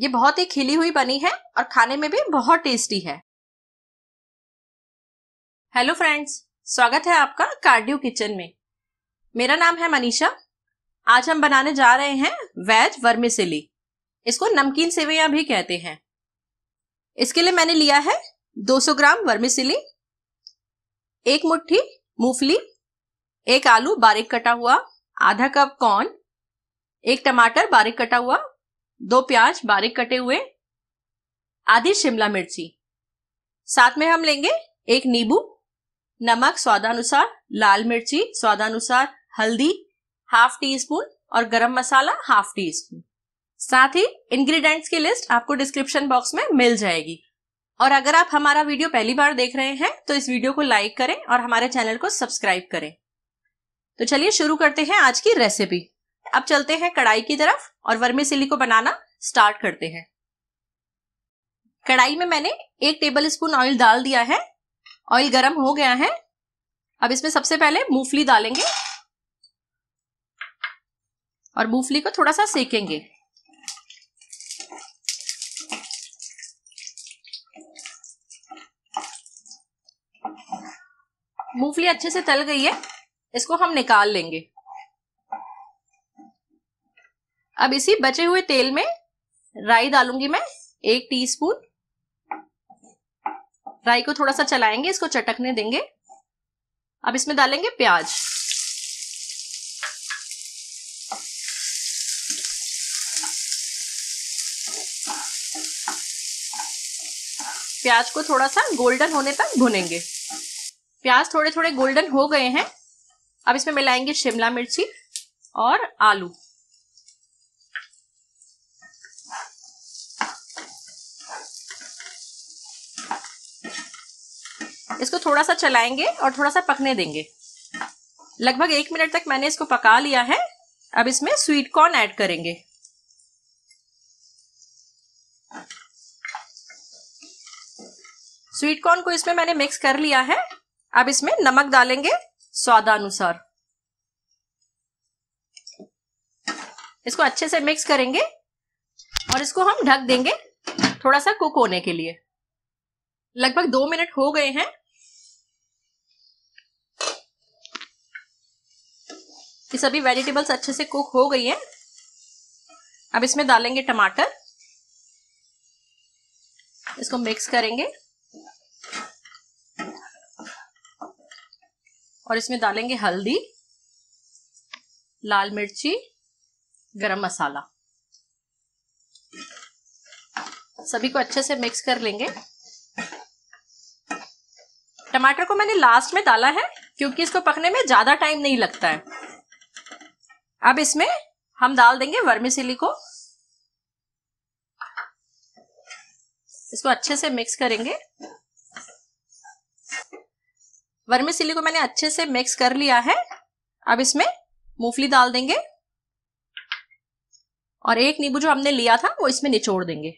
ये बहुत ही खिली हुई बनी है और खाने में भी बहुत टेस्टी है हेलो फ्रेंड्स स्वागत है आपका कार्डियो किचन में मेरा नाम है मनीषा आज हम बनाने जा रहे हैं वेज वर्मिसिली इसको नमकीन सेवैया भी कहते हैं इसके लिए मैंने लिया है 200 ग्राम सिली एक मुट्ठी मूंगफली एक आलू बारीक कटा हुआ आधा कप कॉर्न एक टमाटर बारीक कटा हुआ दो प्याज बारीक कटे हुए आधी शिमला मिर्ची साथ में हम लेंगे एक नींबू नमक स्वादानुसार लाल मिर्ची स्वादानुसार हल्दी हाफ टी स्पून और गरम मसाला हाफ टी स्पून साथ ही इंग्रेडिएंट्स की लिस्ट आपको डिस्क्रिप्शन बॉक्स में मिल जाएगी और अगर आप हमारा वीडियो पहली बार देख रहे हैं तो इस वीडियो को लाइक करें और हमारे चैनल को सब्सक्राइब करें तो चलिए शुरू करते हैं आज की रेसिपी अब चलते हैं कढ़ाई की तरफ और सिली को बनाना स्टार्ट करते हैं कढ़ाई में मैंने एक टेबल स्पून ऑयल डाल दिया है ऑयल गर्म हो गया है अब इसमें सबसे पहले मूंगफली डालेंगे और मूंगफली को थोड़ा सा सेकेंगे मूंगफली अच्छे से तल गई है इसको हम निकाल लेंगे अब इसी बचे हुए तेल में राई डालूंगी मैं एक टीस्पून राई को थोड़ा सा चलाएंगे इसको चटकने देंगे अब इसमें डालेंगे प्याज प्याज को थोड़ा सा गोल्डन होने तक भुनेंगे प्याज थोड़े थोड़े गोल्डन हो गए हैं अब इसमें मिलाएंगे शिमला मिर्ची और आलू इसको थोड़ा सा चलाएंगे और थोड़ा सा पकने देंगे लगभग एक मिनट तक मैंने इसको पका लिया है अब इसमें स्वीट कॉर्न ऐड करेंगे स्वीट कॉर्न को इसमें मैंने मिक्स कर लिया है अब इसमें नमक डालेंगे स्वादानुसार इसको अच्छे से मिक्स करेंगे और इसको हम ढक देंगे थोड़ा सा कुक होने के लिए लगभग दो मिनट हो गए हैं कि सभी वेजिटेबल्स अच्छे से कुक हो गई हैं अब इसमें डालेंगे टमाटर इसको मिक्स करेंगे और इसमें डालेंगे हल्दी लाल मिर्ची गरम मसाला सभी को अच्छे से मिक्स कर लेंगे टमाटर को मैंने लास्ट में डाला है क्योंकि इसको पकने में ज्यादा टाइम नहीं लगता है अब इसमें हम डाल देंगे वर्मीसिली को इसको अच्छे से मिक्स करेंगे वर्मीसिली को मैंने अच्छे से मिक्स कर लिया है अब इसमें मूंगफली डाल देंगे और एक नींबू जो हमने लिया था वो इसमें निचोड़ देंगे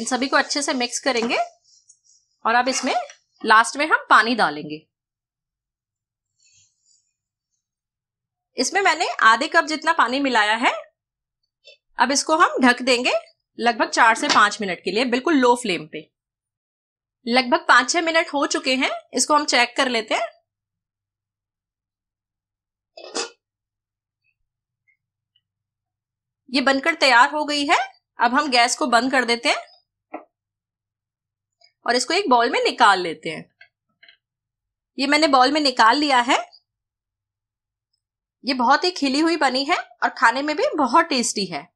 इन सभी को अच्छे से मिक्स करेंगे और अब इसमें लास्ट में हम पानी डालेंगे इसमें मैंने आधे कप जितना पानी मिलाया है अब इसको हम ढक देंगे लगभग चार से पांच मिनट के लिए बिल्कुल लो फ्लेम पे लगभग पांच छह मिनट हो चुके हैं इसको हम चेक कर लेते हैं ये बनकर तैयार हो गई है अब हम गैस को बंद कर देते हैं और इसको एक बॉल में निकाल लेते हैं ये मैंने बॉल में निकाल लिया है ये बहुत ही खिली हुई बनी है और खाने में भी बहुत टेस्टी है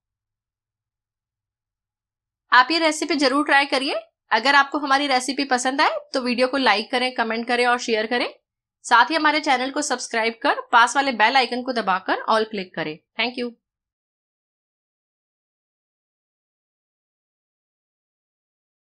आप ये रेसिपी जरूर ट्राई करिए अगर आपको हमारी रेसिपी पसंद आए तो वीडियो को लाइक करें कमेंट करें और शेयर करें साथ ही हमारे चैनल को सब्सक्राइब कर पास वाले बेल आइकन को दबाकर ऑल क्लिक करें थैंक यू